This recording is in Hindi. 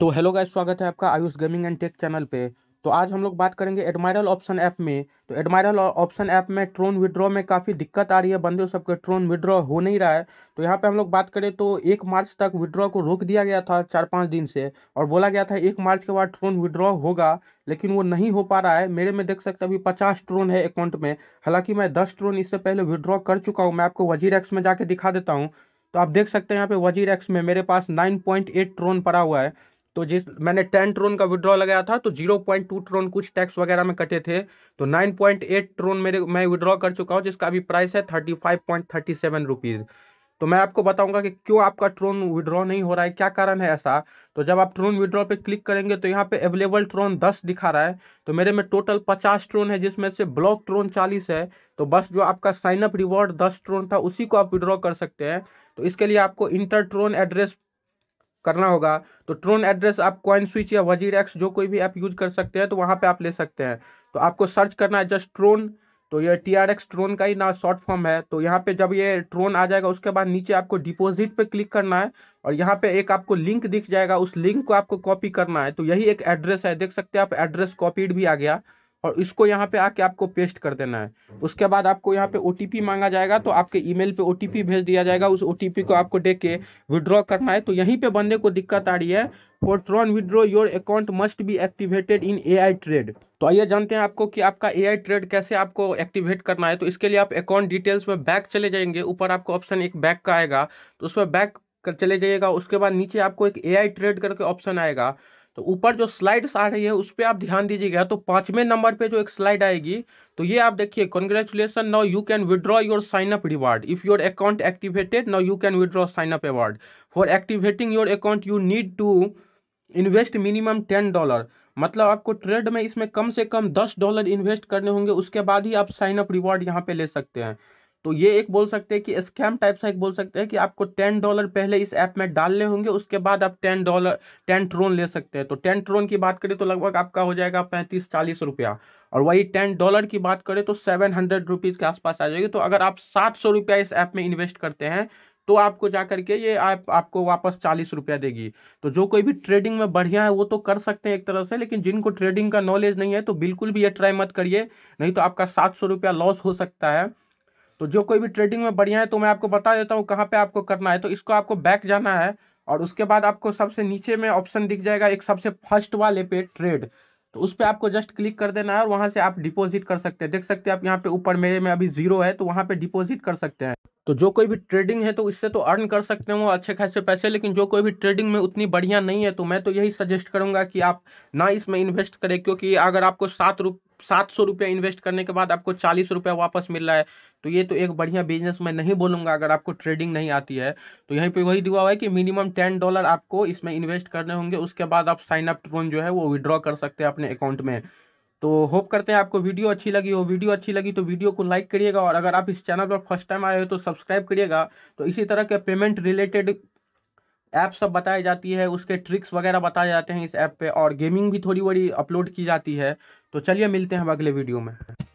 तो हेलो गाइस स्वागत है आपका Ayush gaming and tech channel पे तो आज हम लोग बात करेंगे एडमायरल ऑप्शन ऐप में तो एडमायरल ऑप्शन ऐप में ट्रोन विड्रॉ में काफ़ी दिक्कत आ रही है बंदे सबके ट्रोन विड्रॉ हो नहीं रहा है तो यहाँ पे हम लोग बात करें तो एक मार्च तक विड्रॉ को रोक दिया गया था चार पाँच दिन से और बोला गया था एक मार्च के बाद ट्रोन विड्रॉ होगा लेकिन वो नहीं हो पा रहा है मेरे में देख सकते अभी पचास ट्रोन है अकाउंट में हालाँकि मैं दस ट्रोन इससे पहले विड्रॉ कर चुका हूँ मैं आपको वजीर एक्स में जाके दिखा देता हूँ तो आप देख सकते हैं यहाँ पे वजीर एक्स में मेरे पास 9.8 ट्रोन पड़ा हुआ है तो जिस मैंने टेन ट्रोन का विड्रॉ लगाया था तो जीरो पॉइंट टू ट्रोन कुछ टैक्स वगैरह में कटे थे तो नाइन पॉइंट एट ट्रोन मेरे मैं विड्रॉ कर चुका हूँ जिसका अभी प्राइस है thirty five point thirty seven rupees तो मैं आपको बताऊंगा कि क्यों आपका ट्रोन विड्रॉ नहीं हो रहा है क्या कारण है ऐसा तो जब आप ट्रोन विड्रॉ पे क्लिक करेंगे तो यहाँ पे अवेलेबल ट्रोन दस दिखा रहा है तो मेरे में टोटल पचास ट्रोन है जिसमें से ब्लॉक ट्रोन चालीस है तो बस जो आपका साइनअप रिवॉर्ड दस ट्रोन था उसी को आप विड्रॉ कर सकते हैं तो इसके लिए आपको इंटर ट्रोन एड्रेस करना होगा तो ट्रोन एड्रेस आप कॉइन स्विच या वजीर एक्स जो कोई भी ऐप यूज कर सकते हैं तो वहाँ पे आप ले सकते हैं तो आपको सर्च करना है जस्ट ट्रोन तो ये टी आर एक्स ट्रोन का ही ना शॉर्ट फॉर्म है तो यहाँ पे जब ये ट्रोन आ जाएगा उसके बाद नीचे आपको डिपॉजिट पे क्लिक करना है और यहाँ पे एक आपको लिंक दिख जाएगा उस लिंक को आपको कॉपी करना है तो यही एक एड्रेस है देख सकते हैं आप एड्रेस कॉपीड भी आ गया और इसको यहाँ पे आके आपको पेस्ट कर देना है उसके बाद आपको यहाँ पे ओ मांगा जाएगा तो आपके ईमेल पे ओ भेज दिया जाएगा उस ओ को आपको दे के विड्रॉ करना है तो यहीं पे बंदे को दिक्कत आ रही है Tron withdraw your account must be activated in AI trade तो आइए जानते हैं आपको कि आपका आई ट्रेड कैसे आपको एक्टिवेट करना है तो इसके लिए आप अकाउंट डिटेल्स में बैक चले जाएंगे ऊपर आपको ऑप्शन एक बैक का आएगा तो उसमें बैक चले जाइएगा उसके बाद नीचे आपको एक आई ट्रेड करके ऑप्शन आएगा तो ऊपर जो स्लाइड्स आ रही है उस पर आप ध्यान दीजिएगा तो पाँचवें नंबर पे जो एक स्लाइड आएगी तो ये आप देखिए congratulation now you can withdraw your sign up reward if your account activated now you can withdraw sign up award for activating your account you need to invest minimum ten dollar मतलब आपको ट्रेड में इसमें कम से कम दस डॉलर इन्वेस्ट करने होंगे उसके बाद ही आप साइन अप रिवार्ड यहाँ पे ले सकते हैं तो ये एक बोल सकते हैं कि स्कैम टाइप सा एक बोल सकते हैं कि आपको टेन डॉलर पहले इस ऐप में डालने होंगे उसके बाद आप टेन डॉलर टेन ट्रोन ले सकते हैं तो टेन ट्रोन की बात करें तो लगभग आपका हो जाएगा पैंतीस चालीस रुपया और वही टेन डॉलर की बात करें तो सेवन हंड्रेड रुपीज़ के आसपास आ जाएगी तो अगर आप सात सौ रुपया इस ऐप में इन्वेस्ट करते हैं तो आपको जा करके ये आप आपको वापस चालीस रुपया देगी तो जो कोई भी ट्रेडिंग में बढ़िया है वो तो कर सकते हैं एक तरह से लेकिन जिनको ट्रेडिंग का नॉलेज नहीं है तो बिल्कुल भी ये ट्राई मत करिए नहीं तो आपका सात सौ रुपया लॉस हो सकता है तो जो कोई भी ट्रेडिंग में बढ़िया है तो मैं आपको बता देता हूँ कहाँ पे आपको करना है तो इसको आपको बैक जाना है और उसके बाद आपको सबसे नीचे में ऑप्शन दिख जाएगा एक सबसे फर्स्ट वाले पे ट्रेड तो उस पर आपको जस्ट क्लिक कर देना है और वहाँ से आप डिपॉजिट कर सकते हैं देख सकते हैं आप यहाँ पे ऊपर मेरे में अभी जीरो है तो वहाँ पे डिपॉजिट कर सकते हैं तो जो कोई भी ट्रेडिंग है तो इससे तो अर्न कर सकते हो अच्छे खासे पैसे लेकिन जो कोई भी ट्रेडिंग में उतनी बढ़िया नहीं है तो मैं तो यही सजेस्ट करूंगा कि आप ना इसमें इन्वेस्ट करें क्योंकि अगर आपको सात रुप सात सौ रुपया इन्वेस्ट करने के बाद आपको चालीस रुपया वापस मिल रहा है तो ये तो एक बढ़िया बिजनेस मैं नहीं बोलूँगा अगर आपको ट्रेडिंग नहीं आती है तो यहीं पर वही दुआ हुआ है कि मिनिमम टेन डॉलर आपको इसमें इन्वेस्ट करने होंगे उसके बाद आप साइन अप लोन जो है वो विड्रॉ कर सकते हैं अपने अकाउंट में तो होप करते हैं आपको वीडियो अच्छी लगी हो वीडियो अच्छी लगी तो वीडियो को लाइक करिएगा और अगर आप इस चैनल पर फर्स्ट टाइम आए हो तो सब्सक्राइब करिएगा तो इसी तरह के पेमेंट रिलेटेड ऐप सब बताई जाती है उसके ट्रिक्स वगैरह बताए जाते हैं इस ऐप पे और गेमिंग भी थोड़ी बड़ी अपलोड की जाती है तो चलिए मिलते हैं अब अगले वीडियो में